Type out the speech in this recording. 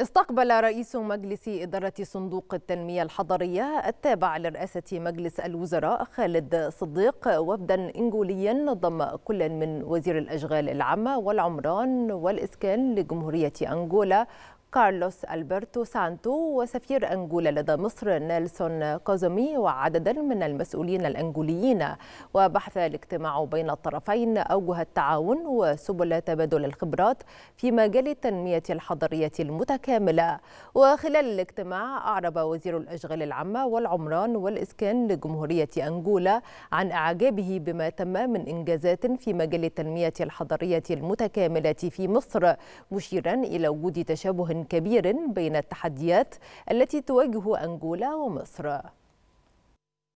استقبل رئيس مجلس إدارة صندوق التنمية الحضرية التابع لرئاسة مجلس الوزراء خالد صديق وفدا إنجوليا ضم كل من وزير الأشغال العامة والعمران والإسكان لجمهورية أنغولا كارلوس ألبرتو سانتو وسفير أنجولا لدى مصر نيلسون كوزومي وعددا من المسؤولين الأنجوليين وبحث الاجتماع بين الطرفين أوجه التعاون وسبل تبادل الخبرات في مجال التنمية الحضرية المتكاملة وخلال الاجتماع أعرب وزير الأشغال العامة والعمران والإسكان لجمهورية أنجولا عن إعجابه بما تم من إنجازات في مجال التنمية الحضرية المتكاملة في مصر مشيرا إلى وجود تشابه كبير بين التحديات التي تواجه أنغولا ومصر